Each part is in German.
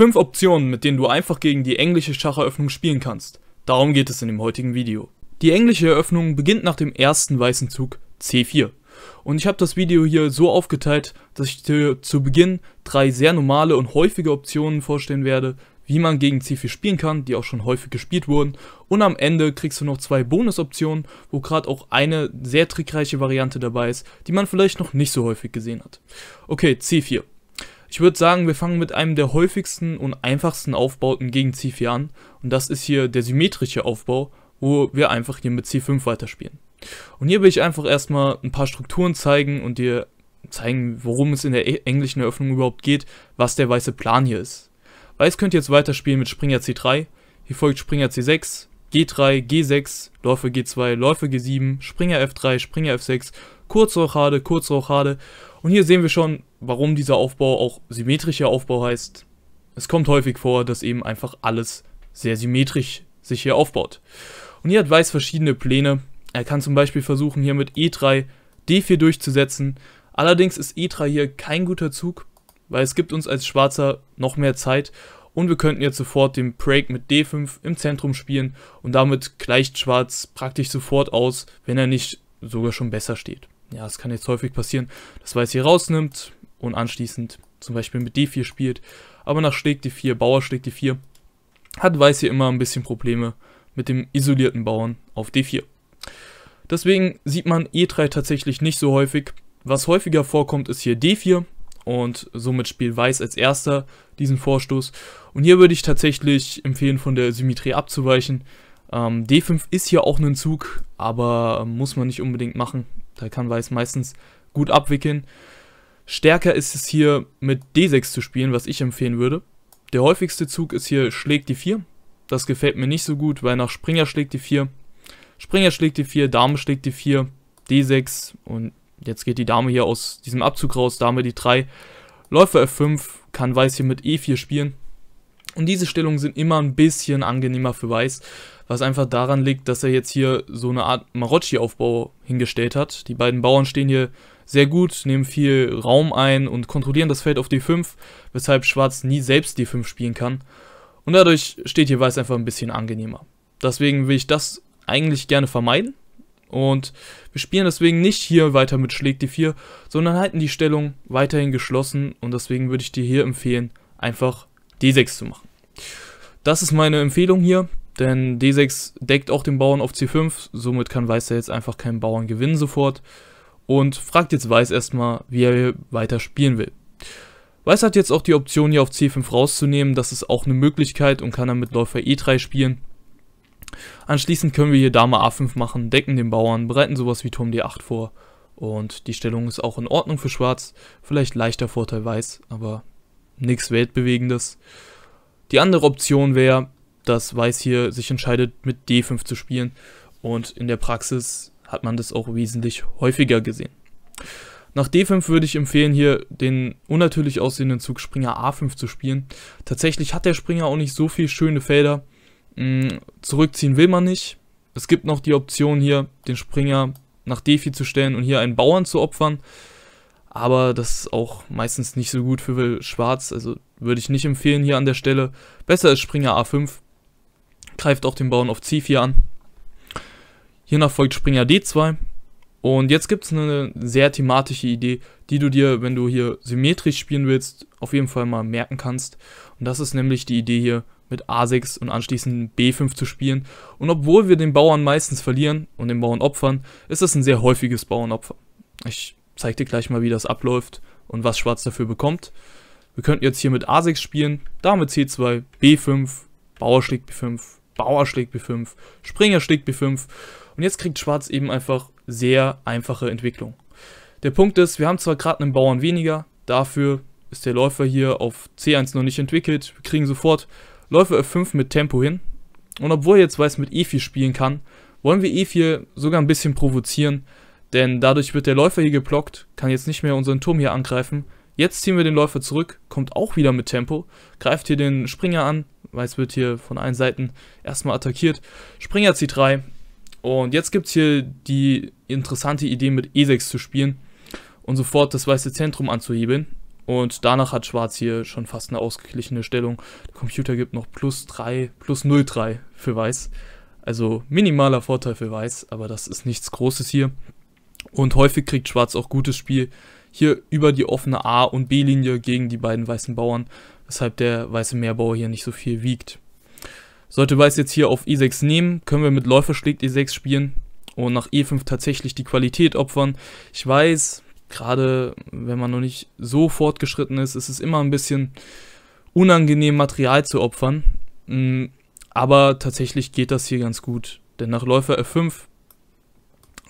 5 Optionen, mit denen du einfach gegen die englische Schacheröffnung spielen kannst. Darum geht es in dem heutigen Video. Die englische Eröffnung beginnt nach dem ersten weißen Zug C4. Und ich habe das Video hier so aufgeteilt, dass ich dir zu Beginn drei sehr normale und häufige Optionen vorstellen werde, wie man gegen C4 spielen kann, die auch schon häufig gespielt wurden. Und am Ende kriegst du noch zwei Bonusoptionen, wo gerade auch eine sehr trickreiche Variante dabei ist, die man vielleicht noch nicht so häufig gesehen hat. Okay, C4. Ich würde sagen, wir fangen mit einem der häufigsten und einfachsten Aufbauten gegen C4 an und das ist hier der symmetrische Aufbau, wo wir einfach hier mit C5 weiterspielen. Und hier will ich einfach erstmal ein paar Strukturen zeigen und dir zeigen, worum es in der englischen Eröffnung überhaupt geht, was der weiße Plan hier ist. Weiß könnt ihr jetzt weiterspielen mit Springer C3, hier folgt Springer C6, G3, G6, Läufer G2, Läufer G7, Springer F3, Springer F6, Kurzrochade, Kurzrochade. Und hier sehen wir schon, warum dieser Aufbau auch symmetrischer Aufbau heißt. Es kommt häufig vor, dass eben einfach alles sehr symmetrisch sich hier aufbaut. Und hier hat Weiß verschiedene Pläne. Er kann zum Beispiel versuchen, hier mit E3 D4 durchzusetzen. Allerdings ist E3 hier kein guter Zug, weil es gibt uns als Schwarzer noch mehr Zeit und wir könnten jetzt sofort den Break mit D5 im Zentrum spielen und damit gleicht Schwarz praktisch sofort aus, wenn er nicht sogar schon besser steht. Ja, es kann jetzt häufig passieren, dass Weiß hier rausnimmt, und anschließend zum Beispiel mit D4 spielt. Aber nach Schlägt D4, Bauer schlägt D4, hat Weiß hier immer ein bisschen Probleme mit dem isolierten Bauern auf D4. Deswegen sieht man E3 tatsächlich nicht so häufig. Was häufiger vorkommt, ist hier D4 und somit spielt Weiß als erster diesen Vorstoß. Und hier würde ich tatsächlich empfehlen, von der Symmetrie abzuweichen. Ähm, D5 ist hier auch ein Zug, aber muss man nicht unbedingt machen. Da kann Weiß meistens gut abwickeln. Stärker ist es hier mit D6 zu spielen, was ich empfehlen würde. Der häufigste Zug ist hier schlägt die 4. Das gefällt mir nicht so gut, weil nach Springer schlägt die 4. Springer schlägt die 4, Dame schlägt die 4, D6 und jetzt geht die Dame hier aus diesem Abzug raus, Dame die 3. Läufer F5 kann Weiß hier mit E4 spielen. Und diese Stellungen sind immer ein bisschen angenehmer für Weiß, was einfach daran liegt, dass er jetzt hier so eine Art Marocci-Aufbau hingestellt hat. Die beiden Bauern stehen hier sehr gut, nehmen viel Raum ein und kontrollieren das Feld auf D5, weshalb Schwarz nie selbst D5 spielen kann. Und dadurch steht hier Weiß einfach ein bisschen angenehmer. Deswegen will ich das eigentlich gerne vermeiden. Und wir spielen deswegen nicht hier weiter mit Schläg D4, sondern halten die Stellung weiterhin geschlossen. Und deswegen würde ich dir hier empfehlen, einfach D6 zu machen. Das ist meine Empfehlung hier, denn D6 deckt auch den Bauern auf C5. Somit kann Weiß ja jetzt einfach keinen Bauern gewinnen sofort und fragt jetzt Weiß erstmal, wie er weiter spielen will. Weiß hat jetzt auch die Option hier auf C5 rauszunehmen, das ist auch eine Möglichkeit und kann dann mit Läufer E3 spielen. Anschließend können wir hier Dame A5 machen, decken den Bauern, bereiten sowas wie Turm D8 vor und die Stellung ist auch in Ordnung für Schwarz, vielleicht leichter Vorteil Weiß, aber nichts Weltbewegendes. Die andere Option wäre, dass Weiß hier sich entscheidet, mit D5 zu spielen und in der Praxis hat man das auch wesentlich häufiger gesehen. Nach D5 würde ich empfehlen, hier den unnatürlich aussehenden Zug Springer A5 zu spielen. Tatsächlich hat der Springer auch nicht so viele schöne Felder. Hm, zurückziehen will man nicht. Es gibt noch die Option hier, den Springer nach D4 zu stellen und hier einen Bauern zu opfern. Aber das ist auch meistens nicht so gut für Schwarz, also würde ich nicht empfehlen hier an der Stelle. Besser ist Springer A5, greift auch den Bauern auf C4 an. Hiernach folgt Springer D2. Und jetzt gibt es eine sehr thematische Idee, die du dir, wenn du hier symmetrisch spielen willst, auf jeden Fall mal merken kannst. Und das ist nämlich die Idee hier mit A6 und anschließend B5 zu spielen. Und obwohl wir den Bauern meistens verlieren und den Bauern opfern, ist das ein sehr häufiges Bauernopfer. Ich zeige dir gleich mal, wie das abläuft und was Schwarz dafür bekommt. Wir könnten jetzt hier mit A6 spielen, Dame C2, B5, Bauer schlägt B5, Bauer schlägt B5, Springer schlägt B5 und jetzt kriegt Schwarz eben einfach sehr einfache Entwicklung. Der Punkt ist, wir haben zwar gerade einen Bauern weniger, dafür ist der Läufer hier auf C1 noch nicht entwickelt. Wir kriegen sofort Läufer F5 mit Tempo hin. Und obwohl er jetzt weiß, mit E4 spielen kann, wollen wir E4 sogar ein bisschen provozieren, denn dadurch wird der Läufer hier geblockt, kann jetzt nicht mehr unseren Turm hier angreifen. Jetzt ziehen wir den Läufer zurück, kommt auch wieder mit Tempo, greift hier den Springer an, Weiß wird hier von allen Seiten erstmal attackiert. Springer C3, und jetzt gibt es hier die interessante Idee mit E6 zu spielen und sofort das weiße Zentrum anzuhebeln. Und danach hat Schwarz hier schon fast eine ausgeglichene Stellung. Der Computer gibt noch plus 3, plus 0,3 für Weiß. Also minimaler Vorteil für Weiß, aber das ist nichts Großes hier. Und häufig kriegt Schwarz auch gutes Spiel hier über die offene A- und B-Linie gegen die beiden weißen Bauern, weshalb der weiße Mehrbauer hier nicht so viel wiegt. Sollte Weiß jetzt hier auf E6 nehmen, können wir mit Läufer schlägt E6 spielen und nach E5 tatsächlich die Qualität opfern. Ich weiß, gerade wenn man noch nicht so fortgeschritten ist, ist es immer ein bisschen unangenehm, Material zu opfern. Mm, aber tatsächlich geht das hier ganz gut. Denn nach Läufer F5,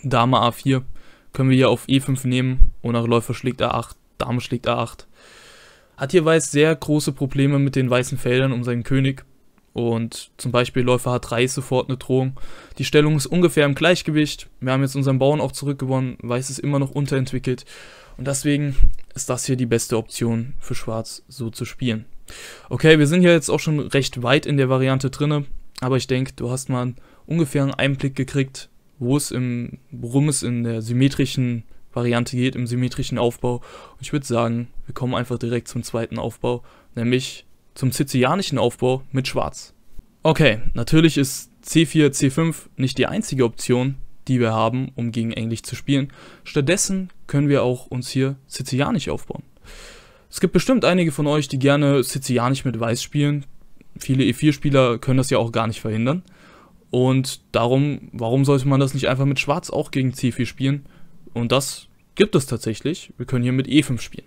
Dame A4, können wir hier auf E5 nehmen und nach Läufer schlägt A8, Dame schlägt A8. Hat hier Weiß sehr große Probleme mit den weißen Feldern um seinen König. Und zum Beispiel Läufer hat 3 sofort eine Drohung. Die Stellung ist ungefähr im Gleichgewicht. Wir haben jetzt unseren Bauern auch zurückgewonnen. Weiß ist immer noch unterentwickelt. Und deswegen ist das hier die beste Option für Schwarz so zu spielen. Okay, wir sind ja jetzt auch schon recht weit in der Variante drinne. Aber ich denke, du hast mal ungefähr einen Einblick gekriegt, wo es im, worum es in der symmetrischen Variante geht, im symmetrischen Aufbau. Und ich würde sagen, wir kommen einfach direkt zum zweiten Aufbau, nämlich zum Cizianischen Aufbau mit Schwarz. Okay, natürlich ist C4, C5 nicht die einzige Option, die wir haben, um gegen Englisch zu spielen. Stattdessen können wir auch uns hier Sizilianisch aufbauen. Es gibt bestimmt einige von euch, die gerne Sizilianisch mit Weiß spielen. Viele E4-Spieler können das ja auch gar nicht verhindern. Und darum, warum sollte man das nicht einfach mit Schwarz auch gegen C4 spielen? Und das gibt es tatsächlich. Wir können hier mit E5 spielen.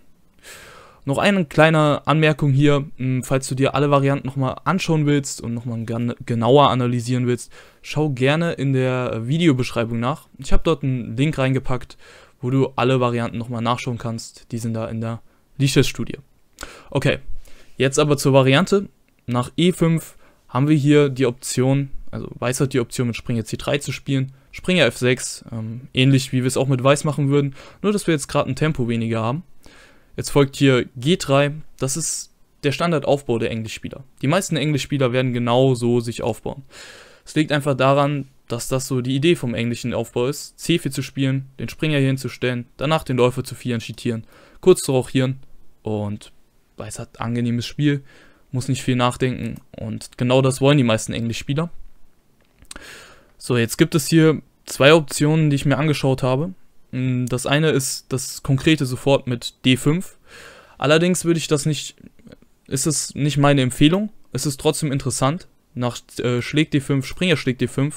Noch eine kleine Anmerkung hier, hm, falls du dir alle Varianten nochmal anschauen willst und nochmal genauer analysieren willst, schau gerne in der Videobeschreibung nach. Ich habe dort einen Link reingepackt, wo du alle Varianten nochmal nachschauen kannst. Die sind da in der Liches-Studie. Okay, jetzt aber zur Variante. Nach E5 haben wir hier die Option, also Weiß hat die Option mit Springer C3 zu spielen, Springer F6, ähm, ähnlich wie wir es auch mit Weiß machen würden, nur dass wir jetzt gerade ein Tempo weniger haben. Jetzt folgt hier G3. Das ist der Standardaufbau der Englischspieler. Die meisten Englischspieler werden genau so sich aufbauen. Es liegt einfach daran, dass das so die Idee vom englischen Aufbau ist, C4 zu spielen, den Springer hier hinzustellen, danach den Läufer zu Vieren schittieren, kurz zu rochieren und es hat angenehmes Spiel, muss nicht viel nachdenken und genau das wollen die meisten Englischspieler. So, jetzt gibt es hier zwei Optionen, die ich mir angeschaut habe. Mm, das eine ist das konkrete sofort mit D5. Allerdings würde ich das nicht, ist es nicht meine Empfehlung. Es ist trotzdem interessant. Nach äh, Schläg D5, Springer schlägt D5,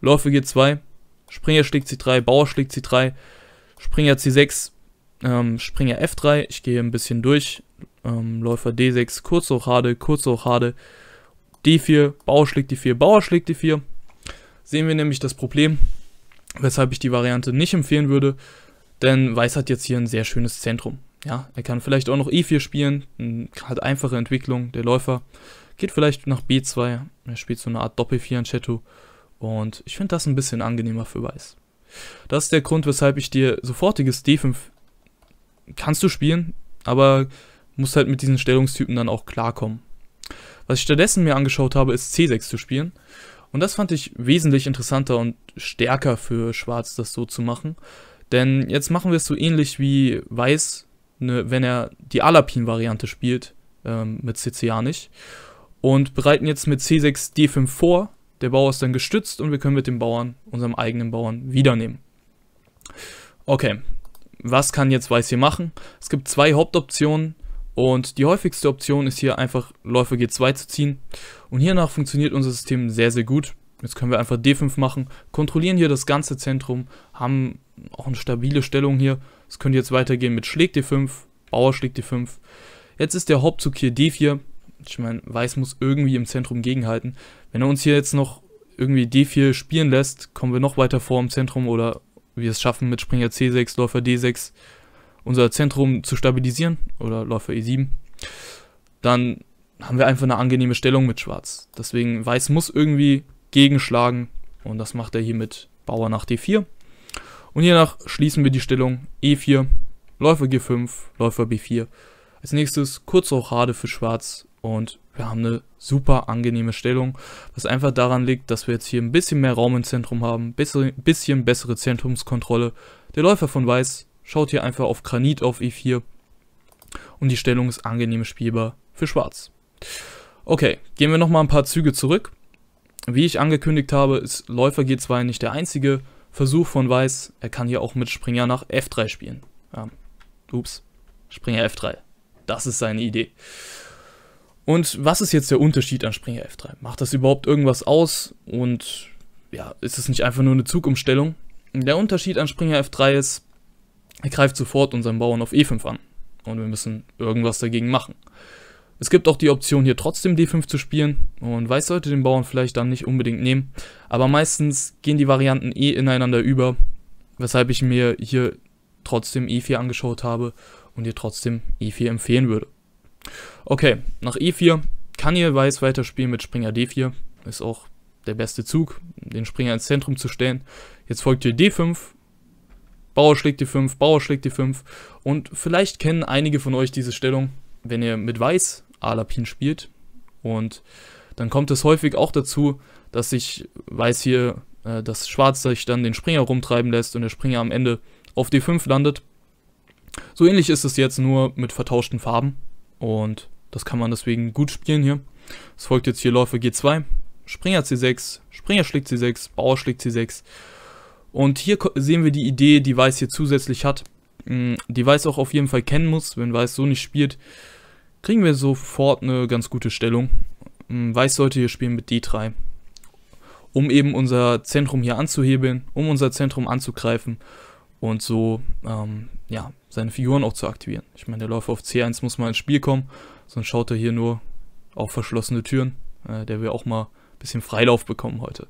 Läufer G2, Springer schlägt C3, Bauer schlägt C3, Springer C6, ähm, Springer F3. Ich gehe ein bisschen durch. Ähm, Läufer D6, kurz hoch Hade, kurz hoch Hade, D4, Bauer schlägt D4, Bauer schlägt D4. Sehen wir nämlich das Problem, weshalb ich die Variante nicht empfehlen würde, denn Weiß hat jetzt hier ein sehr schönes Zentrum. Ja, er kann vielleicht auch noch E4 spielen, hat einfache Entwicklung, der Läufer geht vielleicht nach B2, er spielt so eine Art Doppel-4 an Chetto und ich finde das ein bisschen angenehmer für Weiß. Das ist der Grund, weshalb ich dir sofortiges D5 kannst du spielen, aber musst halt mit diesen Stellungstypen dann auch klarkommen. Was ich stattdessen mir angeschaut habe, ist C6 zu spielen. Und das fand ich wesentlich interessanter und stärker für Schwarz, das so zu machen. Denn jetzt machen wir es so ähnlich wie Weiß, ne, wenn er die Alapin-Variante spielt ähm, mit Cicianisch. Und bereiten jetzt mit C6 D5 vor. Der Bauer ist dann gestützt und wir können mit dem Bauern, unserem eigenen Bauern, wiedernehmen. Okay, was kann jetzt Weiß hier machen? Es gibt zwei Hauptoptionen. Und die häufigste Option ist hier einfach Läufer G2 zu ziehen. Und hiernach funktioniert unser System sehr, sehr gut. Jetzt können wir einfach D5 machen, kontrollieren hier das ganze Zentrum, haben auch eine stabile Stellung hier. Es könnte jetzt weitergehen mit Schlägt D5, Bauer schlägt D5. Jetzt ist der Hauptzug hier D4. Ich meine, Weiß muss irgendwie im Zentrum gegenhalten. Wenn er uns hier jetzt noch irgendwie D4 spielen lässt, kommen wir noch weiter vor im Zentrum oder wir es schaffen mit Springer C6, Läufer D6, unser Zentrum zu stabilisieren oder Läufer E7, dann haben wir einfach eine angenehme Stellung mit Schwarz. Deswegen Weiß muss irgendwie gegenschlagen und das macht er hier mit Bauer nach D4. Und hiernach schließen wir die Stellung E4, Läufer G5, Läufer B4. Als nächstes kurze Rochade für Schwarz und wir haben eine super angenehme Stellung, was einfach daran liegt, dass wir jetzt hier ein bisschen mehr Raum im Zentrum haben, bisschen, bisschen bessere Zentrumskontrolle. Der Läufer von Weiß Schaut hier einfach auf Granit auf E4 und die Stellung ist angenehm spielbar für Schwarz. Okay, gehen wir nochmal ein paar Züge zurück. Wie ich angekündigt habe, ist Läufer G2 nicht der einzige Versuch von Weiß. Er kann hier auch mit Springer nach F3 spielen. Ja. Ups, Springer F3. Das ist seine Idee. Und was ist jetzt der Unterschied an Springer F3? Macht das überhaupt irgendwas aus? Und ja, ist es nicht einfach nur eine Zugumstellung? Der Unterschied an Springer F3 ist, er greift sofort unseren Bauern auf E5 an und wir müssen irgendwas dagegen machen. Es gibt auch die Option hier trotzdem D5 zu spielen und Weiß sollte den Bauern vielleicht dann nicht unbedingt nehmen, aber meistens gehen die Varianten eh ineinander über, weshalb ich mir hier trotzdem E4 angeschaut habe und ihr trotzdem E4 empfehlen würde. Okay, nach E4 kann ihr Weiß weiterspielen mit Springer D4, ist auch der beste Zug, den Springer ins Zentrum zu stellen. Jetzt folgt hier D5 Bauer schlägt die 5, Bauer schlägt die 5. Und vielleicht kennen einige von euch diese Stellung, wenn ihr mit Weiß Alapin spielt. Und dann kommt es häufig auch dazu, dass sich Weiß hier, äh, dass Schwarz sich dann den Springer rumtreiben lässt und der Springer am Ende auf D5 landet. So ähnlich ist es jetzt nur mit vertauschten Farben. Und das kann man deswegen gut spielen hier. Es folgt jetzt hier Läufer G2, Springer C6, Springer schlägt C6, Bauer schlägt C6 und hier sehen wir die Idee, die Weiß hier zusätzlich hat. Hm, die Weiß auch auf jeden Fall kennen muss. Wenn Weiß so nicht spielt, kriegen wir sofort eine ganz gute Stellung. Hm, Weiß sollte hier spielen mit D3. Um eben unser Zentrum hier anzuhebeln, um unser Zentrum anzugreifen und so ähm, ja, seine Figuren auch zu aktivieren. Ich meine, der Läufer auf C1 muss mal ins Spiel kommen, sonst schaut er hier nur auf verschlossene Türen. Äh, der will auch mal ein bisschen Freilauf bekommen heute.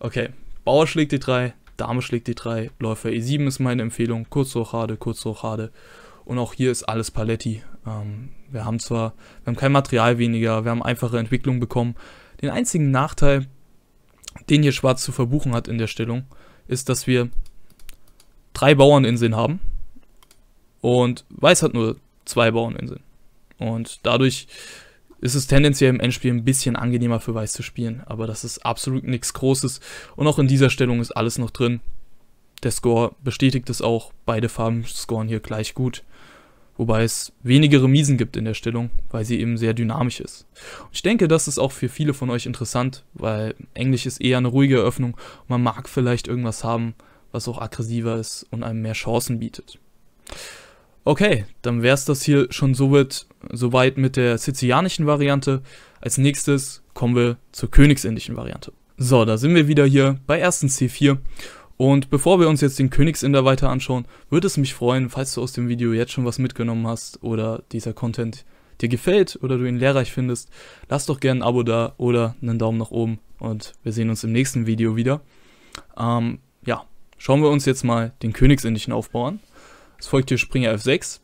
Okay, Bauer schlägt D3, Dame schlägt D3, Läufer E7 ist meine Empfehlung, kurz Rochade, kurz Rochade. Und auch hier ist alles Paletti. Ähm, wir haben zwar, wir haben kein Material weniger, wir haben einfache Entwicklung bekommen. Den einzigen Nachteil, den hier Schwarz zu verbuchen hat in der Stellung, ist, dass wir drei Bauerninseln haben. Und Weiß hat nur zwei Bauerninseln. Und dadurch ist es tendenziell im Endspiel ein bisschen angenehmer für Weiß zu spielen, aber das ist absolut nichts Großes und auch in dieser Stellung ist alles noch drin. Der Score bestätigt es auch, beide Farben scoren hier gleich gut, wobei es wenige Remisen gibt in der Stellung, weil sie eben sehr dynamisch ist. Und ich denke, das ist auch für viele von euch interessant, weil Englisch ist eher eine ruhige Eröffnung und man mag vielleicht irgendwas haben, was auch aggressiver ist und einem mehr Chancen bietet. Okay, dann wäre es das hier schon soweit, weit mit der sizilianischen Variante. Als nächstes kommen wir zur königsindischen Variante. So, da sind wir wieder hier bei ersten C4. Und bevor wir uns jetzt den Königsinder weiter anschauen, würde es mich freuen, falls du aus dem Video jetzt schon was mitgenommen hast oder dieser Content dir gefällt oder du ihn lehrreich findest, lass doch gerne ein Abo da oder einen Daumen nach oben und wir sehen uns im nächsten Video wieder. Ähm, ja, schauen wir uns jetzt mal den königsindischen Aufbau an. Es folgt hier Springer F6,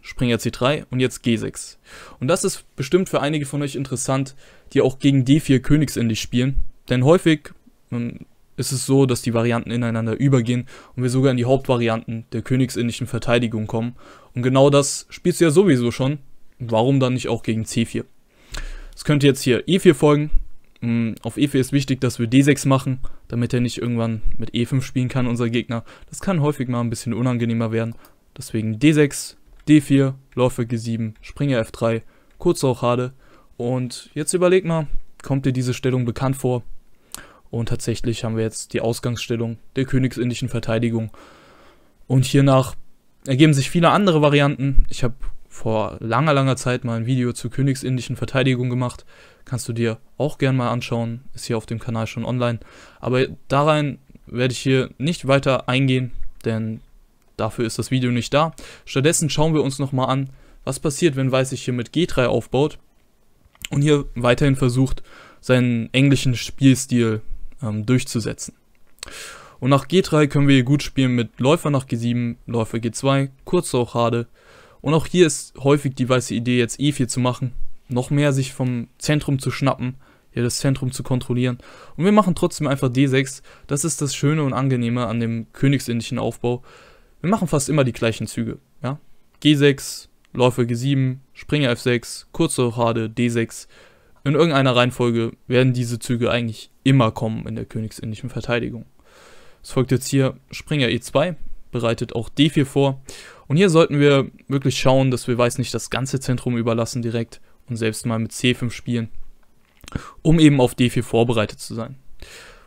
Springer C3 und jetzt G6. Und das ist bestimmt für einige von euch interessant, die auch gegen D4 Königsindig spielen. Denn häufig ähm, ist es so, dass die Varianten ineinander übergehen und wir sogar in die Hauptvarianten der königsindischen Verteidigung kommen. Und genau das spielst du ja sowieso schon. Warum dann nicht auch gegen C4? Es könnte jetzt hier E4 folgen. Mm, auf E4 ist wichtig, dass wir D6 machen, damit er nicht irgendwann mit E5 spielen kann, unser Gegner. Das kann häufig mal ein bisschen unangenehmer werden. Deswegen D6, D4, Läufer G7, Springer F3, kurz Kurzrochade. Und jetzt überleg mal, kommt dir diese Stellung bekannt vor? Und tatsächlich haben wir jetzt die Ausgangsstellung der königsindischen Verteidigung. Und hiernach ergeben sich viele andere Varianten. Ich habe vor langer, langer Zeit mal ein Video zur königsindischen Verteidigung gemacht. Kannst du dir auch gern mal anschauen. Ist hier auf dem Kanal schon online. Aber darein werde ich hier nicht weiter eingehen, denn Dafür ist das Video nicht da. Stattdessen schauen wir uns nochmal an, was passiert, wenn Weiß sich hier mit G3 aufbaut und hier weiterhin versucht, seinen englischen Spielstil ähm, durchzusetzen. Und nach G3 können wir hier gut spielen mit Läufer nach G7, Läufer G2, kurz auch Hade. Und auch hier ist häufig die weiße Idee, jetzt E4 zu machen, noch mehr sich vom Zentrum zu schnappen, hier das Zentrum zu kontrollieren. Und wir machen trotzdem einfach D6. Das ist das Schöne und Angenehme an dem königsindischen Aufbau, wir machen fast immer die gleichen Züge. Ja? G6, Läufer G7, Springer F6, kurze Rochade D6. In irgendeiner Reihenfolge werden diese Züge eigentlich immer kommen in der königsindischen Verteidigung. Es folgt jetzt hier Springer E2, bereitet auch D4 vor. Und hier sollten wir wirklich schauen, dass wir Weiß nicht das ganze Zentrum überlassen direkt und selbst mal mit C5 spielen, um eben auf D4 vorbereitet zu sein.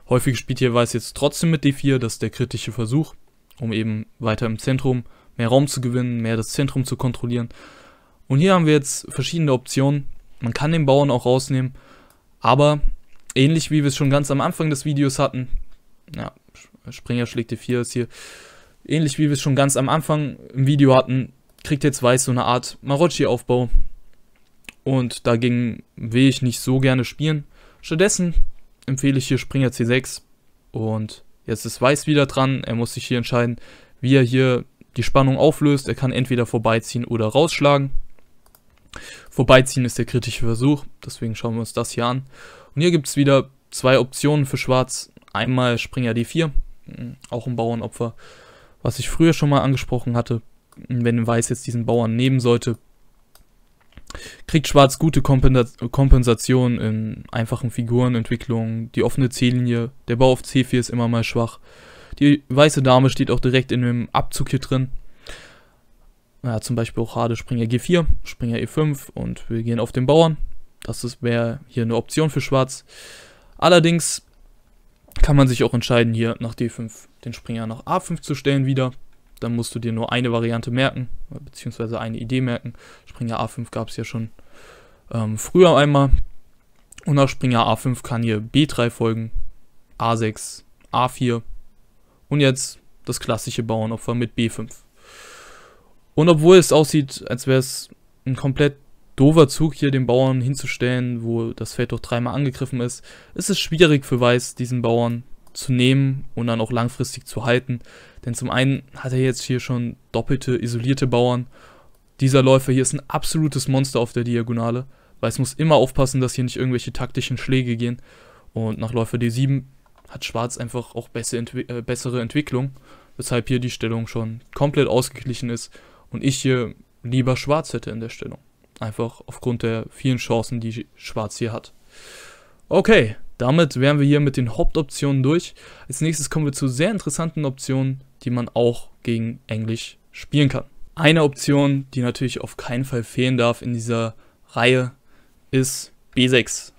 Häufig spielt hier Weiß jetzt trotzdem mit D4, das ist der kritische Versuch um eben weiter im Zentrum mehr Raum zu gewinnen, mehr das Zentrum zu kontrollieren. Und hier haben wir jetzt verschiedene Optionen. Man kann den Bauern auch rausnehmen, aber ähnlich wie wir es schon ganz am Anfang des Videos hatten, ja, Springer schlägt die 4 ist hier, ähnlich wie wir es schon ganz am Anfang im Video hatten, kriegt jetzt Weiß so eine Art Marocci-Aufbau. Und dagegen will ich nicht so gerne spielen. Stattdessen empfehle ich hier Springer C6 und Jetzt ist Weiß wieder dran. Er muss sich hier entscheiden, wie er hier die Spannung auflöst. Er kann entweder vorbeiziehen oder rausschlagen. Vorbeiziehen ist der kritische Versuch, deswegen schauen wir uns das hier an. Und hier gibt es wieder zwei Optionen für Schwarz. Einmal Springer D4, hm, auch ein Bauernopfer, was ich früher schon mal angesprochen hatte. Wenn Weiß jetzt diesen Bauern nehmen sollte, kriegt Schwarz gute Kompensation in einfachen Figurenentwicklungen. Die offene C-Linie, der Bau auf C4 ist immer mal schwach. Die weiße Dame steht auch direkt in dem Abzug hier drin. Naja, zum Beispiel auch Hade Springer G4, Springer E5 und wir gehen auf den Bauern. Das wäre hier eine Option für Schwarz. Allerdings kann man sich auch entscheiden, hier nach D5 den Springer nach A5 zu stellen wieder dann musst du dir nur eine Variante merken, beziehungsweise eine Idee merken. Springer A5 gab es ja schon ähm, früher einmal. Und nach Springer A5 kann hier B3 folgen, A6, A4 und jetzt das klassische Bauernopfer mit B5. Und obwohl es aussieht, als wäre es ein komplett doofer Zug hier den Bauern hinzustellen, wo das Feld doch dreimal angegriffen ist, ist es schwierig für Weiß, diesen Bauern zu nehmen und dann auch langfristig zu halten. Denn zum einen hat er jetzt hier schon doppelte isolierte Bauern. Dieser Läufer hier ist ein absolutes Monster auf der Diagonale, weil es muss immer aufpassen, dass hier nicht irgendwelche taktischen Schläge gehen. Und nach Läufer D7 hat Schwarz einfach auch bessere, Entwi äh, bessere Entwicklung, weshalb hier die Stellung schon komplett ausgeglichen ist und ich hier lieber Schwarz hätte in der Stellung. Einfach aufgrund der vielen Chancen, die Schwarz hier hat. Okay, damit wären wir hier mit den Hauptoptionen durch. Als nächstes kommen wir zu sehr interessanten Optionen, die man auch gegen Englisch spielen kann. Eine Option, die natürlich auf keinen Fall fehlen darf in dieser Reihe, ist B6.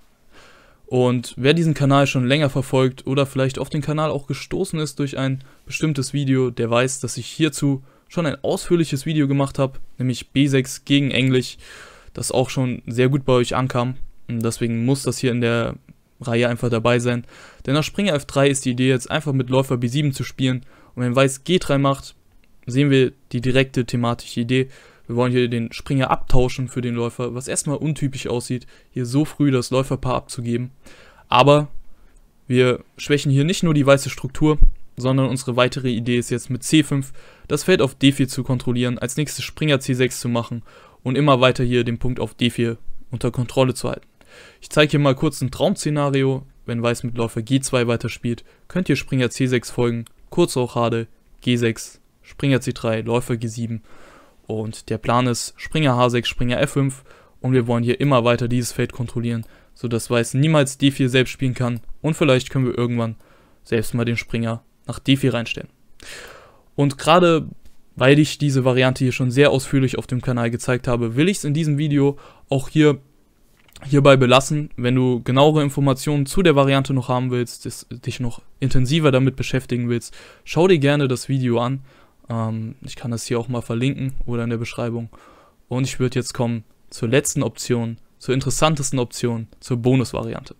Und wer diesen Kanal schon länger verfolgt oder vielleicht auf den Kanal auch gestoßen ist durch ein bestimmtes Video, der weiß, dass ich hierzu schon ein ausführliches Video gemacht habe, nämlich B6 gegen Englisch, das auch schon sehr gut bei euch ankam. Und deswegen muss das hier in der Reihe einfach dabei sein. Denn nach Springer F3 ist die Idee jetzt einfach mit Läufer B7 zu spielen. Und wenn Weiß G3 macht, sehen wir die direkte thematische Idee. Wir wollen hier den Springer abtauschen für den Läufer, was erstmal untypisch aussieht, hier so früh das Läuferpaar abzugeben. Aber wir schwächen hier nicht nur die weiße Struktur, sondern unsere weitere Idee ist jetzt mit C5 das Feld auf D4 zu kontrollieren, als nächstes Springer C6 zu machen und immer weiter hier den Punkt auf D4 unter Kontrolle zu halten. Ich zeige hier mal kurz ein Traum-Szenario. Wenn Weiß mit Läufer G2 weiterspielt, könnt ihr Springer C6 folgen, Kurz Kurzrochade, G6, Springer C3, Läufer G7. Und der Plan ist Springer H6, Springer F5 und wir wollen hier immer weiter dieses Feld kontrollieren, sodass Weiß niemals D4 selbst spielen kann und vielleicht können wir irgendwann selbst mal den Springer nach D4 reinstellen. Und gerade weil ich diese Variante hier schon sehr ausführlich auf dem Kanal gezeigt habe, will ich es in diesem Video auch hier hierbei belassen. Wenn du genauere Informationen zu der Variante noch haben willst, das, dich noch intensiver damit beschäftigen willst, schau dir gerne das Video an. Ähm, ich kann das hier auch mal verlinken oder in der Beschreibung. Und ich würde jetzt kommen zur letzten Option, zur interessantesten Option, zur Bonusvariante.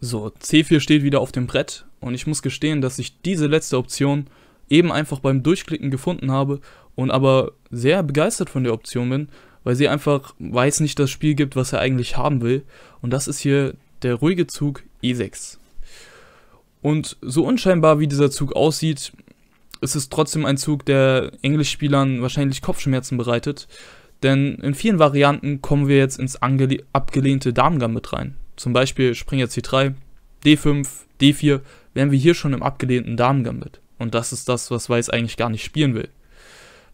So, C4 steht wieder auf dem Brett und ich muss gestehen, dass ich diese letzte Option eben einfach beim Durchklicken gefunden habe und aber sehr begeistert von der Option bin, weil sie einfach weiß nicht das Spiel gibt, was er eigentlich haben will. Und das ist hier der ruhige Zug E6. Und so unscheinbar wie dieser Zug aussieht, ist es trotzdem ein Zug, der Englischspielern wahrscheinlich Kopfschmerzen bereitet. Denn in vielen Varianten kommen wir jetzt ins abgelehnte Darmgamm mit rein. Zum Beispiel springen jetzt C3, D5, D4, wären wir hier schon im abgelehnten Damengambit. Und das ist das, was Weiß eigentlich gar nicht spielen will.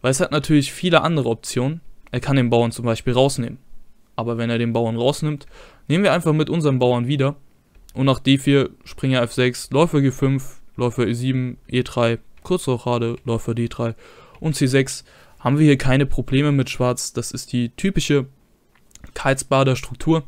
Weiß hat natürlich viele andere Optionen, er kann den Bauern zum Beispiel rausnehmen. Aber wenn er den Bauern rausnimmt, nehmen wir einfach mit unserem Bauern wieder. Und nach D4 Springer F6, Läufer G5, Läufer E7, E3, Kurzrochade, Läufer D3 und C6 haben wir hier keine Probleme mit Schwarz. Das ist die typische Karlsbader Struktur,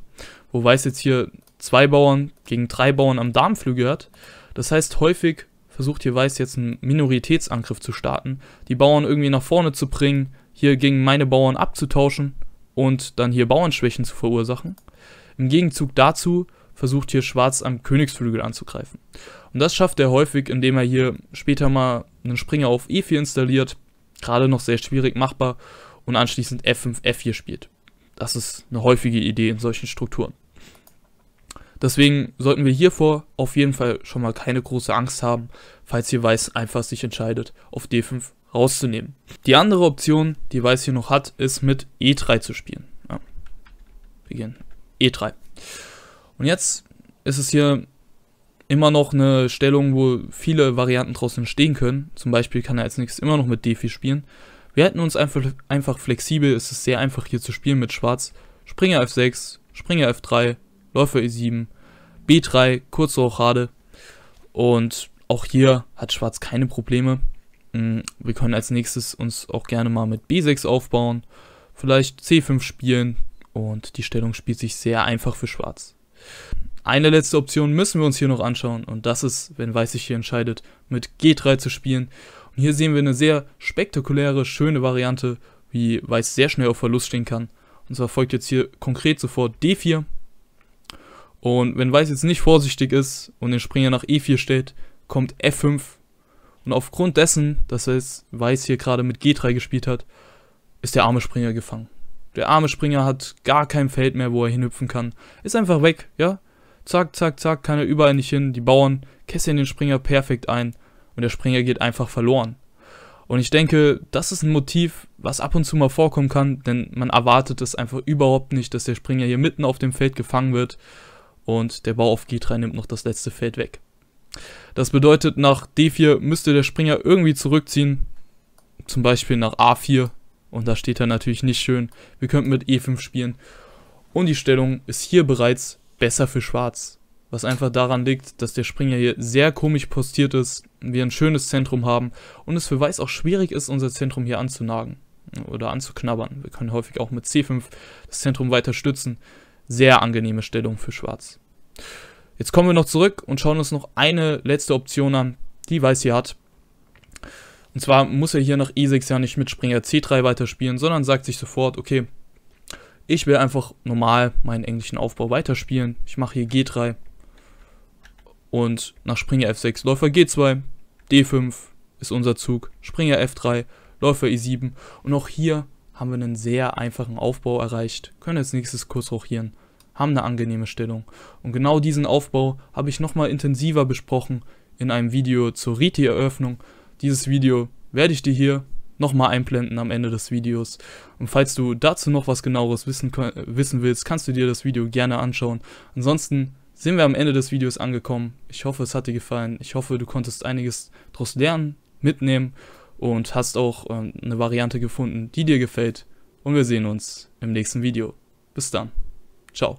wo Weiß jetzt hier zwei Bauern gegen drei Bauern am Darmflügel hat. Das heißt, häufig versucht hier Weiß jetzt einen Minoritätsangriff zu starten, die Bauern irgendwie nach vorne zu bringen, hier gegen meine Bauern abzutauschen und dann hier Bauernschwächen zu verursachen. Im Gegenzug dazu versucht hier Schwarz am Königsflügel anzugreifen. Und das schafft er häufig, indem er hier später mal einen Springer auf E4 installiert, gerade noch sehr schwierig machbar, und anschließend F5, F4 spielt. Das ist eine häufige Idee in solchen Strukturen. Deswegen sollten wir hiervor auf jeden Fall schon mal keine große Angst haben, falls hier Weiß einfach sich entscheidet, auf D5 rauszunehmen. Die andere Option, die Weiß hier noch hat, ist mit E3 zu spielen. Ja. Beginn. E3. Und jetzt ist es hier immer noch eine Stellung, wo viele Varianten draus entstehen können. Zum Beispiel kann er als nächstes immer noch mit D4 spielen. Wir hätten uns einfach, einfach flexibel, es ist sehr einfach hier zu spielen mit Schwarz. Springer F6, Springer F3, Läufer E7, B3, kurze Rochade. Und auch hier hat Schwarz keine Probleme. Mm, wir können als nächstes uns auch gerne mal mit B6 aufbauen, vielleicht C5 spielen und die Stellung spielt sich sehr einfach für Schwarz. Eine letzte Option müssen wir uns hier noch anschauen und das ist, wenn Weiß sich hier entscheidet, mit G3 zu spielen. Und hier sehen wir eine sehr spektakuläre, schöne Variante, wie Weiß sehr schnell auf Verlust stehen kann. Und zwar folgt jetzt hier konkret sofort D4. Und wenn Weiß jetzt nicht vorsichtig ist und den Springer nach E4 stellt, kommt F5 und aufgrund dessen, dass er jetzt Weiß hier gerade mit G3 gespielt hat, ist der arme Springer gefangen. Der arme Springer hat gar kein Feld mehr, wo er hinhüpfen kann. Ist einfach weg, ja? Zack, zack, zack, kann er überall nicht hin. Die Bauern kesseln den Springer perfekt ein und der Springer geht einfach verloren. Und ich denke, das ist ein Motiv, was ab und zu mal vorkommen kann, denn man erwartet es einfach überhaupt nicht, dass der Springer hier mitten auf dem Feld gefangen wird und der Bau auf G3 nimmt noch das letzte Feld weg. Das bedeutet, nach D4 müsste der Springer irgendwie zurückziehen. Zum Beispiel nach A4. Und da steht er natürlich nicht schön. Wir könnten mit E5 spielen. Und die Stellung ist hier bereits besser für Schwarz. Was einfach daran liegt, dass der Springer hier sehr komisch postiert ist, wir ein schönes Zentrum haben und es für Weiß auch schwierig ist, unser Zentrum hier anzunagen oder anzuknabbern. Wir können häufig auch mit C5 das Zentrum weiter stützen. Sehr angenehme Stellung für Schwarz. Jetzt kommen wir noch zurück und schauen uns noch eine letzte Option an, die Weiß hier hat. Und zwar muss er hier nach E6 ja nicht mit Springer C3 weiterspielen, sondern sagt sich sofort, okay, ich will einfach normal meinen englischen Aufbau weiterspielen. Ich mache hier G3 und nach Springer F6, Läufer G2, D5 ist unser Zug, Springer F3, Läufer E7 und auch hier haben wir einen sehr einfachen Aufbau erreicht, können jetzt nächstes kurz rochieren haben eine angenehme Stellung. Und genau diesen Aufbau habe ich nochmal intensiver besprochen in einem Video zur Riti-Eröffnung. Dieses Video werde ich dir hier nochmal einblenden am Ende des Videos. Und falls du dazu noch was genaueres wissen, wissen willst, kannst du dir das Video gerne anschauen. Ansonsten sind wir am Ende des Videos angekommen. Ich hoffe, es hat dir gefallen. Ich hoffe, du konntest einiges daraus lernen, mitnehmen und hast auch ähm, eine Variante gefunden, die dir gefällt. Und wir sehen uns im nächsten Video. Bis dann. Ciao.